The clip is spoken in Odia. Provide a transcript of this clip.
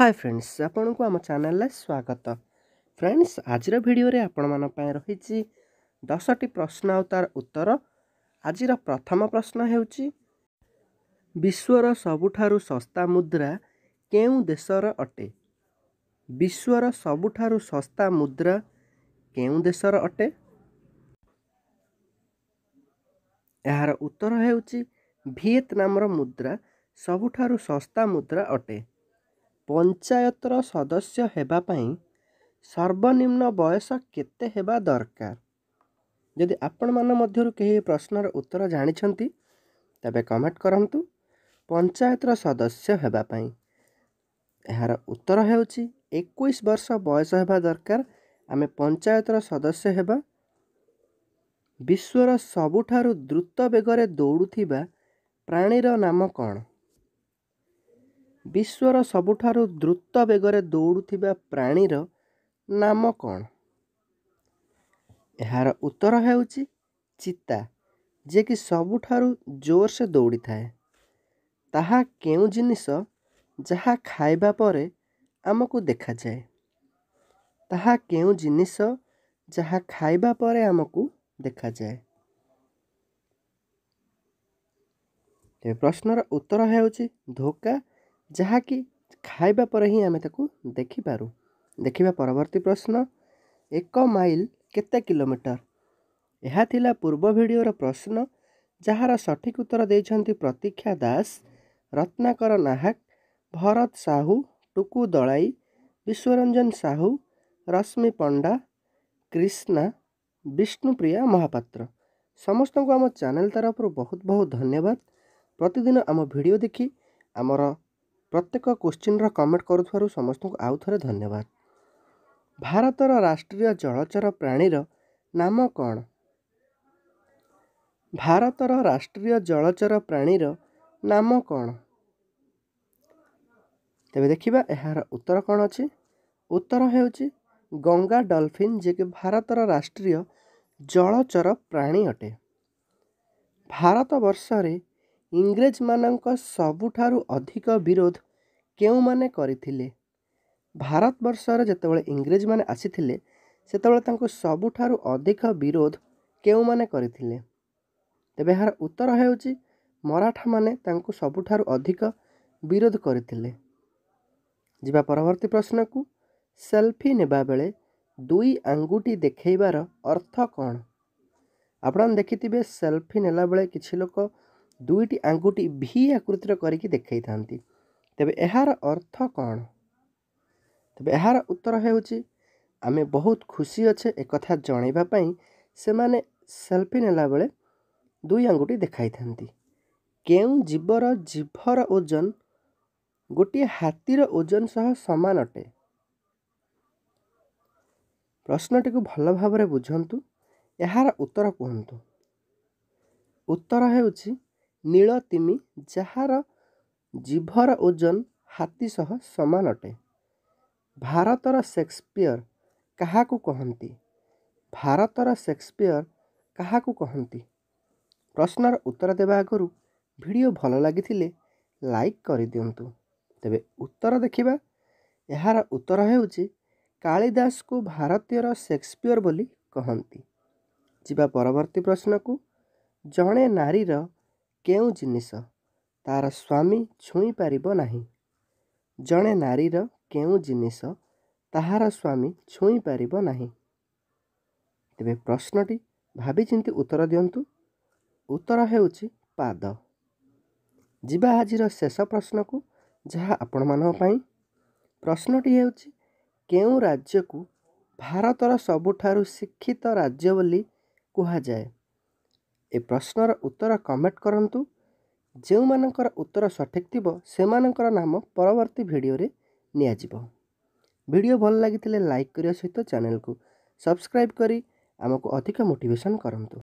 ହାଏ ଫ୍ରେଣ୍ଡସ୍ ଆପଣଙ୍କୁ ଆମ ଚ୍ୟାନେଲରେ ସ୍ୱାଗତ ଫ୍ରେଣ୍ଡସ୍ ଆଜିର ଭିଡ଼ିଓରେ ଆପଣମାନଙ୍କ ପାଇଁ ରହିଛି ଦଶଟି ପ୍ରଶ୍ନ ଆଉ ତା'ର ଉତ୍ତର ଆଜିର ପ୍ରଥମ ପ୍ରଶ୍ନ ହେଉଛି ବିଶ୍ୱର ସବୁଠାରୁ ଶସ୍ତା ମୁଦ୍ରା କେଉଁ ଦେଶର ଅଟେ ବିଶ୍ୱର ସବୁଠାରୁ ଶସ୍ତା ମୁଦ୍ରା କେଉଁ ଦେଶର ଅଟେ ଏହାର ଉତ୍ତର ହେଉଛି ଭିଏତନାମର ମୁଦ୍ରା ସବୁଠାରୁ ଶସ୍ତା ମୁଦ୍ରା ଅଟେ ପଞ୍ଚାୟତର ସଦସ୍ୟ ହେବା ପାଇଁ ସର୍ବନିମ୍ନ ବୟସ କେତେ ହେବା ଦରକାର ଯଦି ଆପଣମାନଙ୍କ ମଧ୍ୟରୁ କେହି ଏ ପ୍ରଶ୍ନର ଉତ୍ତର ଜାଣିଛନ୍ତି ତେବେ କମେଣ୍ଟ କରନ୍ତୁ ପଞ୍ଚାୟତର ସଦସ୍ୟ ହେବା ପାଇଁ ଏହାର ଉତ୍ତର ହେଉଛି ଏକୋଇଶ ବର୍ଷ ବୟସ ହେବା ଦରକାର ଆମେ ପଞ୍ଚାୟତର ସଦସ୍ୟ ହେବା ବିଶ୍ୱର ସବୁଠାରୁ ଦ୍ରୁତ ବେଗରେ ଦୌଡ଼ୁଥିବା ପ୍ରାଣୀର ନାମ କ'ଣ ବିଶ୍ୱର ସବୁଠାରୁ ଦ୍ରୁତ ବେଗରେ ଦୌଡ଼ୁଥିବା ପ୍ରାଣୀର ନାମ କ'ଣ ଏହାର ଉତ୍ତର ହେଉଛି ଚିତା ଯିଏକି ସବୁଠାରୁ ଜୋରସେ ଦୌଡ଼ିଥାଏ ତାହା କେଉଁ ଜିନିଷ ଯାହା ଖାଇବା ପରେ ଆମକୁ ଦେଖାଯାଏ ତାହା କେଉଁ ଜିନିଷ ଯାହା ଖାଇବା ପରେ ଆମକୁ ଦେଖାଯାଏ ପ୍ରଶ୍ନର ଉତ୍ତର ହେଉଛି ଧୋକା जहाकी खाइबा हिँड्ने देखिपाउवर्ती प्रश्न एक म केत किलोमिटर यहाँ पूर्व भिडियो प्रश्न जरे प्रतीक्षा दास रत्नाकर नाहक भरत साहु टुकु दलई विश्वरञ्जन साहु रश्मि पण्डा क्रिस् विष्णुप्रिया महापत्र समस्त च्याने तरफु बहुत बहुत धन्यवाद प्रतिदिन आम भिडियो देखि आमर ପ୍ରତ୍ୟେକ କ୍ୱେଶ୍ଚିନ୍ର କମେଣ୍ଟ କରୁଥିବାରୁ ସମସ୍ତଙ୍କୁ ଆଉ ଥରେ ଧନ୍ୟବାଦ ଭାରତର ରାଷ୍ଟ୍ରୀୟ ଜଳଚର ପ୍ରାଣୀର ନାମ କ'ଣ ଭାରତର ରାଷ୍ଟ୍ରୀୟ ଜଳଚର ପ୍ରାଣୀର ନାମ କ'ଣ ତେବେ ଦେଖିବା ଏହାର ଉତ୍ତର କ'ଣ ଅଛି ଉତ୍ତର ହେଉଛି ଗଙ୍ଗା ଡଲଫିନ୍ ଯିଏକି ଭାରତର ରାଷ୍ଟ୍ରୀୟ ଜଳଚର ପ୍ରାଣୀ ଅଟେ ଭାରତବର୍ଷରେ ଇଂରେଜମାନଙ୍କ ସବୁଠାରୁ ଅଧିକ ବିରୋଧ କେଉଁମାନେ କରିଥିଲେ ଭାରତବର୍ଷରେ ଯେତେବେଳେ ଇଂରେଜମାନେ ଆସିଥିଲେ ସେତେବେଳେ ତାଙ୍କୁ ସବୁଠାରୁ ଅଧିକ ବିରୋଧ କେଉଁମାନେ କରିଥିଲେ ତେବେ ଏହାର ଉତ୍ତର ହେଉଛି ମରାଠାମାନେ ତାଙ୍କୁ ସବୁଠାରୁ ଅଧିକ ବିରୋଧ କରିଥିଲେ ଯିବା ପରବର୍ତ୍ତୀ ପ୍ରଶ୍ନକୁ ସେଲ୍ଫି ନେବାବେଳେ ଦୁଇ ଆଙ୍ଗୁଠି ଦେଖେଇବାର ଅର୍ଥ କ'ଣ ଆପଣ ଦେଖିଥିବେ ସେଲ୍ଫି ନେଲାବେଳେ କିଛି ଲୋକ ଦୁଇଟି ଆଙ୍ଗୁଠି ଭି ଆକୃତିର କରିକି ଦେଖାଇଥାନ୍ତି ତେବେ ଏହାର ଅର୍ଥ କ'ଣ ତେବେ ଏହାର ଉତ୍ତର ହେଉଛି ଆମେ ବହୁତ ଖୁସି ଅଛେ ଏକଥା ଜଣାଇବା ପାଇଁ ସେମାନେ ସେଲ୍ଫି ନେଲାବେଳେ ଦୁଇ ଆଙ୍ଗୁଠି ଦେଖାଇଥାନ୍ତି କେଉଁ ଜୀବର ଜିଭର ଓଜନ ଗୋଟିଏ ହାତୀର ଓଜନ ସହ ସମାନ ଅଟେ ପ୍ରଶ୍ନଟିକୁ ଭଲ ଭାବରେ ବୁଝନ୍ତୁ ଏହାର ଉତ୍ତର କୁହନ୍ତୁ ଉତ୍ତର ହେଉଛି ନୀଳ ତିମି ଯାହାର ଜିଭର ଓଜନ ହାତୀ ସହ ସମାନ ଅଟେ ଭାରତର ସେକ୍ସପିୟର କାହାକୁ କହନ୍ତି ଭାରତର ସେକ୍ସପିୟର କାହାକୁ କହନ୍ତି ପ୍ରଶ୍ନର ଉତ୍ତର ଦେବା ଆଗରୁ ଭିଡ଼ିଓ ଭଲ ଲାଗିଥିଲେ ଲାଇକ୍ କରିଦିଅନ୍ତୁ ତେବେ ଉତ୍ତର ଦେଖିବା ଏହାର ଉତ୍ତର ହେଉଛି କାଳିଦାସକୁ ଭାରତୀୟର ସେକ୍ସପିୟର ବୋଲି କହନ୍ତି ଯିବା ପରବର୍ତ୍ତୀ ପ୍ରଶ୍ନକୁ ଜଣେ ନାରୀର କେଉଁ ଜିନିଷ ତା'ର ସ୍ୱାମୀ ଛୁଇଁ ପାରିବ ନାହିଁ ଜଣେ ନାରୀର କେଉଁ ଜିନିଷ ତାହାର ସ୍ୱାମୀ ଛୁଇଁ ପାରିବ ନାହିଁ ତେବେ ପ୍ରଶ୍ନଟି ଭାବି ଚିନ୍ତି ଉତ୍ତର ଦିଅନ୍ତୁ ଉତ୍ତର ହେଉଛି ପାଦ ଯିବା ଆଜିର ଶେଷ ପ୍ରଶ୍ନକୁ ଯାହା ଆପଣମାନଙ୍କ ପାଇଁ ପ୍ରଶ୍ନଟି ହେଉଛି କେଉଁ ରାଜ୍ୟକୁ ଭାରତର ସବୁଠାରୁ ଶିକ୍ଷିତ ରାଜ୍ୟ ବୋଲି କୁହାଯାଏ ଏ ପ୍ରଶ୍ନର ଉତ୍ତର କମେଣ୍ଟ କରନ୍ତୁ ଯେଉଁମାନଙ୍କର ଉତ୍ତର ସଠିକ୍ ଥିବ ସେମାନଙ୍କର ନାମ ପରବର୍ତ୍ତୀ ଭିଡ଼ିଓରେ ନିଆଯିବ ଭିଡ଼ିଓ ଭଲ ଲାଗିଥିଲେ ଲାଇକ୍ କରିବା ସହିତ ଚ୍ୟାନେଲକୁ ସବସ୍କ୍ରାଇବ୍ କରି ଆମକୁ ଅଧିକ ମୋଟିଭେସନ୍ କରନ୍ତୁ